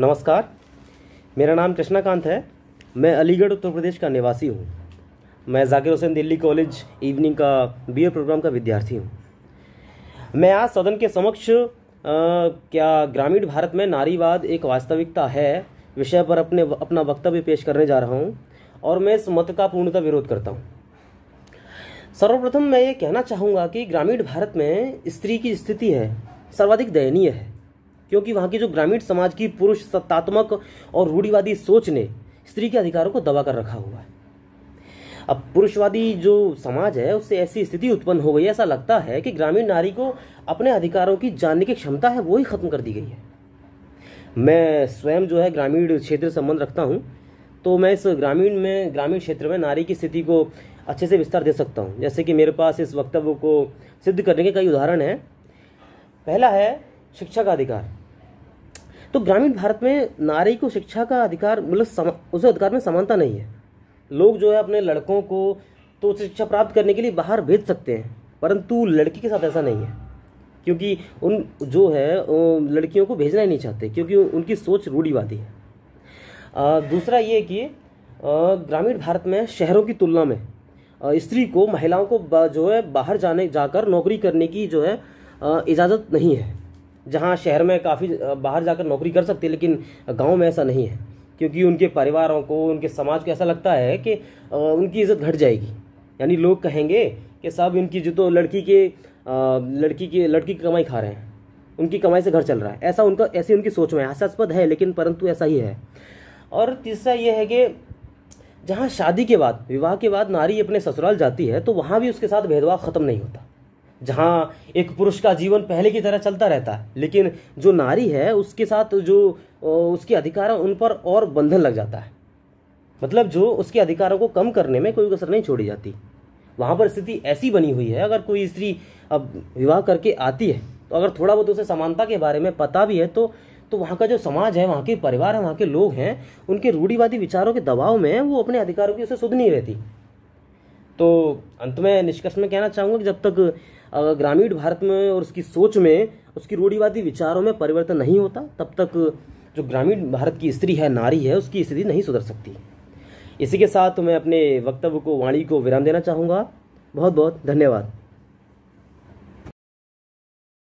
नमस्कार मेरा नाम कृष्णाकांत है मैं अलीगढ़ उत्तर प्रदेश का निवासी हूँ मैं जाकिर हुसैन दिल्ली कॉलेज इवनिंग का बीए प्रोग्राम का विद्यार्थी हूँ मैं आज सदन के समक्ष आ, क्या ग्रामीण भारत में नारीवाद एक वास्तविकता है विषय पर अपने अपना वक्तव्य पेश करने जा रहा हूँ और मैं इस मत का पूर्णतः विरोध करता हूँ सर्वप्रथम मैं ये कहना चाहूँगा कि ग्रामीण भारत में स्त्री की स्थिति है सर्वाधिक दयनीय है क्योंकि वहाँ की जो ग्रामीण समाज की पुरुष सत्तात्मक और रूढ़ीवादी सोच ने स्त्री के अधिकारों को दबा कर रखा हुआ है अब पुरुषवादी जो समाज है उससे ऐसी स्थिति उत्पन्न हो गई ऐसा लगता है कि ग्रामीण नारी को अपने अधिकारों की जानने की क्षमता है वो ही खत्म कर दी गई है मैं स्वयं जो है ग्रामीण क्षेत्र संबंध रखता हूँ तो मैं इस ग्रामीण में ग्रामीण क्षेत्र में नारी की स्थिति को अच्छे से विस्तार दे सकता हूँ जैसे कि मेरे पास इस वक्तव्य को सिद्ध करने के कई उदाहरण हैं पहला है शिक्षा का अधिकार तो ग्रामीण भारत में नारी को शिक्षा का अधिकार मतलब उसे अधिकार में समानता नहीं है लोग जो है अपने लड़कों को तो शिक्षा प्राप्त करने के लिए बाहर भेज सकते हैं परंतु लड़की के साथ ऐसा नहीं है क्योंकि उन जो है लड़कियों को भेजना ही नहीं चाहते क्योंकि उनकी सोच रूढ़ीवादी है आ, दूसरा ये कि ग्रामीण भारत में शहरों की तुलना में स्त्री को महिलाओं को जो है बाहर जाने जाकर नौकरी करने की जो है इजाज़त नहीं है जहाँ शहर में काफ़ी बाहर जाकर नौकरी कर सकते लेकिन गाँव में ऐसा नहीं है क्योंकि उनके परिवारों को उनके समाज को ऐसा लगता है कि उनकी इज्जत घट जाएगी यानी लोग कहेंगे कि साहब इनकी जो तो लड़की के लड़की के लड़की की कमाई खा रहे हैं उनकी कमाई से घर चल रहा है ऐसा उनका ऐसी उनकी सोच में हास्यास्पद है लेकिन परंतु ऐसा ही है और तीसरा ये है कि जहाँ शादी के बाद विवाह के बाद नारी अपने ससुराल जाती है तो वहाँ भी उसके साथ भेदभाव ख़त्म नहीं होता जहाँ एक पुरुष का जीवन पहले की तरह चलता रहता है लेकिन जो नारी है उसके साथ जो उसके अधिकार उन पर और बंधन लग जाता है मतलब जो उसके अधिकारों को कम करने में कोई कसर नहीं छोड़ी जाती वहाँ पर स्थिति ऐसी बनी हुई है अगर कोई स्त्री अब विवाह करके आती है तो अगर थोड़ा बहुत उसे समानता के बारे में पता भी है तो तो वहाँ का जो समाज है वहाँ के परिवार है वहाँ के लोग हैं उनके रूढ़ीवादी विचारों के दबाव में वो अपने अधिकारों की उसे सुध नहीं रहती तो अंत में निष्कर्ष में कहना चाहूँगा कि जब तक ग्रामीण भारत में और उसकी सोच में उसकी रूढ़ीवादी विचारों में परिवर्तन नहीं होता तब तक जो ग्रामीण भारत की स्त्री है नारी है उसकी स्थिति नहीं सुधर सकती इसी के साथ मैं अपने वक्तव्य को वाणी को विराम देना चाहूँगा बहुत बहुत धन्यवाद